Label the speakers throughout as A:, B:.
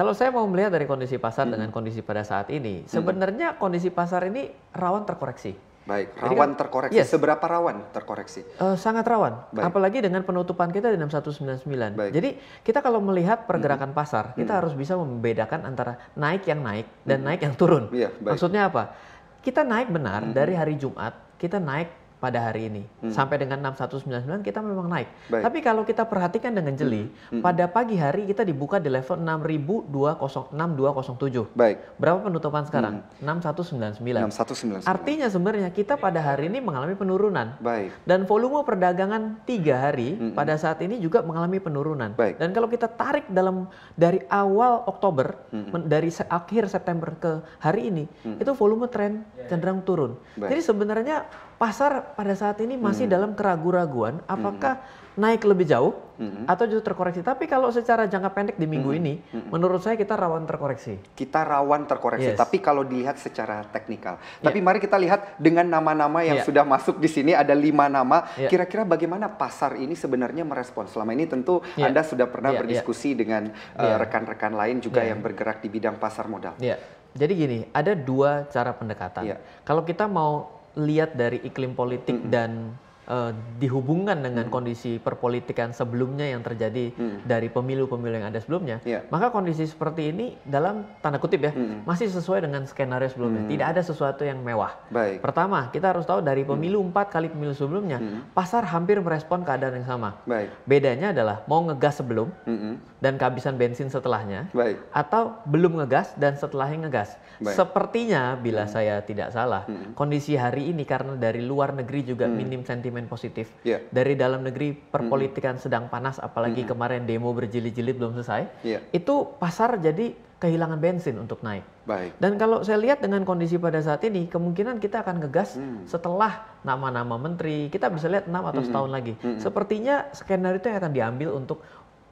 A: Kalau saya mau melihat dari kondisi pasar hmm. dengan kondisi pada saat ini, hmm.
B: sebenarnya
A: kondisi pasar ini rawan terkoreksi. Baik, rawan kan, terkoreksi. Yes.
B: Seberapa rawan terkoreksi?
A: Uh, sangat rawan, Baik. apalagi dengan penutupan kita di 6199. Baik. Jadi kita kalau melihat pergerakan -hmm. pasar, kita -hmm. harus bisa membedakan antara naik yang naik dan -hmm. naik yang turun. Ya, Maksudnya apa? Kita naik benar -hmm. dari hari Jumat, kita naik pada hari ini. Hmm. Sampai dengan 6199 kita memang naik. Baik. Tapi kalau kita perhatikan dengan jeli, hmm. Hmm. pada pagi hari kita dibuka di level 6.206.207. Baik. Berapa penutupan sekarang? Hmm. 6199. 6199. Artinya sebenarnya kita pada hari ini mengalami penurunan. Baik. Dan volume perdagangan tiga hari hmm, hmm. pada saat ini juga mengalami penurunan. Baik. Dan kalau kita tarik dalam dari awal Oktober, hmm. hmm. dari se akhir September ke hari ini, hmm. itu volume tren ya, ya. cenderung turun. Baik. Jadi sebenarnya pasar pada saat ini masih hmm. dalam keraguan-raguan hmm. apakah hmm. naik lebih jauh hmm. atau justru terkoreksi. Tapi kalau secara jangka pendek di minggu hmm. ini, hmm. menurut saya kita rawan terkoreksi.
B: Kita rawan terkoreksi. Yes. Tapi kalau dilihat secara teknikal. Yeah. Tapi mari kita lihat dengan nama-nama yang yeah. sudah masuk di sini ada lima nama. kira ya. Kira-kira bagaimana pasar ini sebenarnya merespons? Selama ini tentu yeah. anda sudah pernah yeah. Ya. berdiskusi yeah. dengan ya. eh, rekan-rekan yeah. lain
A: juga yeah. yang bergerak di bidang pasar modal. Yeah. Jadi gini, ada dua cara pendekatan. Yeah. Kalau kita mau lihat dari iklim politik dan uh, dihubungkan dengan hmm. kondisi perpolitikan sebelumnya yang terjadi hmm. dari pemilu-pemilu yang ada sebelumnya, yeah. maka kondisi seperti ini dalam tanda kutip ya hmm. masih sesuai dengan skenario sebelumnya. Hmm. Tidak ada sesuatu yang mewah. Baik. Pertama, kita harus tahu dari hmm. pemilu empat hmm. kali pemilu sebelumnya, hmm. pasar hampir merespon keadaan yang sama. Baik. Bedanya adalah mau ngegas sebelum hmm. dan kehabisan bensin setelahnya, Baik. atau belum ngegas dan setelahnya ngegas. Baik. Sepertinya bila hmm. saya tidak salah, hmm. kondisi hari ini karena dari luar negeri juga hmm. minim sentimen sentimen positif. Yeah. Dari dalam negeri perpolitikan mm-hmm. sedang panas, apalagi mm-hmm. kemarin demo berjilid-jilid belum selesai, yeah. itu pasar jadi kehilangan bensin untuk naik. Baik. Dan kalau saya lihat dengan kondisi pada saat ini, kemungkinan kita akan ngegas mm. setelah nama-nama menteri, kita bisa lihat enam atau setahun hmm. lagi. Hmm. Sepertinya skenario itu yang akan diambil untuk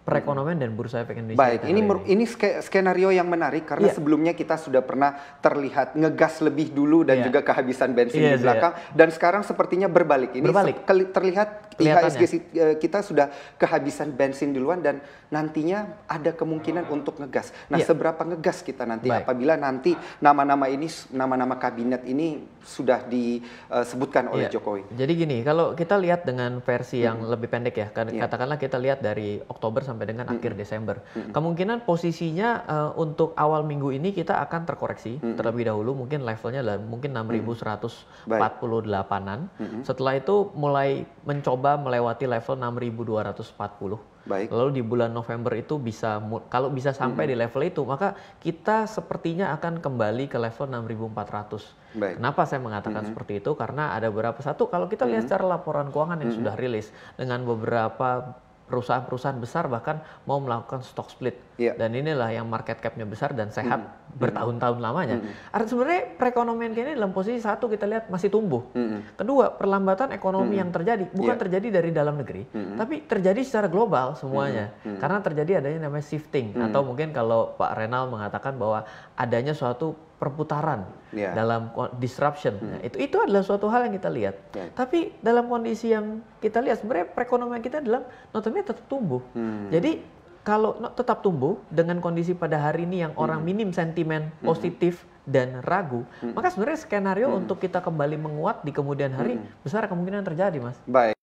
A: perekonomian dan bursa efek Indonesia. Baik, ini ini
B: skenario yang menarik karena yeah. sebelumnya kita sudah pernah terlihat ngegas lebih dulu dan yeah. juga kehabisan bensin yeah, di iya, iya. belakang yeah. dan sekarang sepertinya berbalik. Ini berbalik. terlihat IHSG eh, kita sudah kehabisan bensin duluan dan nantinya ada kemungkinan untuk ngegas. Nah, yeah. seberapa ngegas kita nanti Baik. apabila nanti nama-nama ini nama-nama kabinet ini sudah disebutkan eh, oleh yeah. Jokowi.
A: Jadi gini, kalau kita lihat dengan versi yang hmm. lebih pendek ya, kan iya. katakanlah kita lihat dari Oktober sampai sampai dengan akhir Desember. Kemungkinan posisinya uh, untuk awal minggu ini kita akan terkoreksi terlebih dahulu mungkin levelnya adalah mungkin 6148-an. Setelah itu mulai mencoba melewati level 6240. Baik. Lalu di bulan November itu bisa kalau bisa sampai mm -hmm. di level itu maka kita sepertinya akan kembali ke level 6400. Baik. Kenapa saya mengatakan mm -hmm. seperti itu? Karena ada beberapa satu kalau kita mm -hmm. lihat secara laporan keuangan yang mm -hmm. sudah rilis dengan beberapa perusahaan-perusahaan besar bahkan mau melakukan stock split yeah. dan inilah yang market capnya besar dan sehat mm. bertahun-tahun lamanya. Mm. Artinya sebenarnya perekonomian kini dalam posisi satu kita lihat masih tumbuh, mm. kedua perlambatan ekonomi mm. yang terjadi bukan yeah. terjadi dari dalam negeri mm. tapi terjadi secara global semuanya Mm. karena terjadi adanya namanya shifting mm. atau mungkin kalau Pak Renal mengatakan bahwa adanya suatu perputaran yeah. dalam disruption. Hmm. Nah, itu itu adalah suatu hal yang kita lihat. Yeah. Tapi dalam kondisi yang kita lihat sebenarnya perekonomian kita dalam notamnya tetap tumbuh. Hmm. Jadi kalau no, tetap tumbuh dengan kondisi pada hari ini yang hmm. orang minim sentimen hmm. positif dan ragu, hmm. maka sebenarnya skenario hmm. untuk kita kembali menguat di kemudian hari hmm. besar kemungkinan terjadi, Mas.
B: Baik.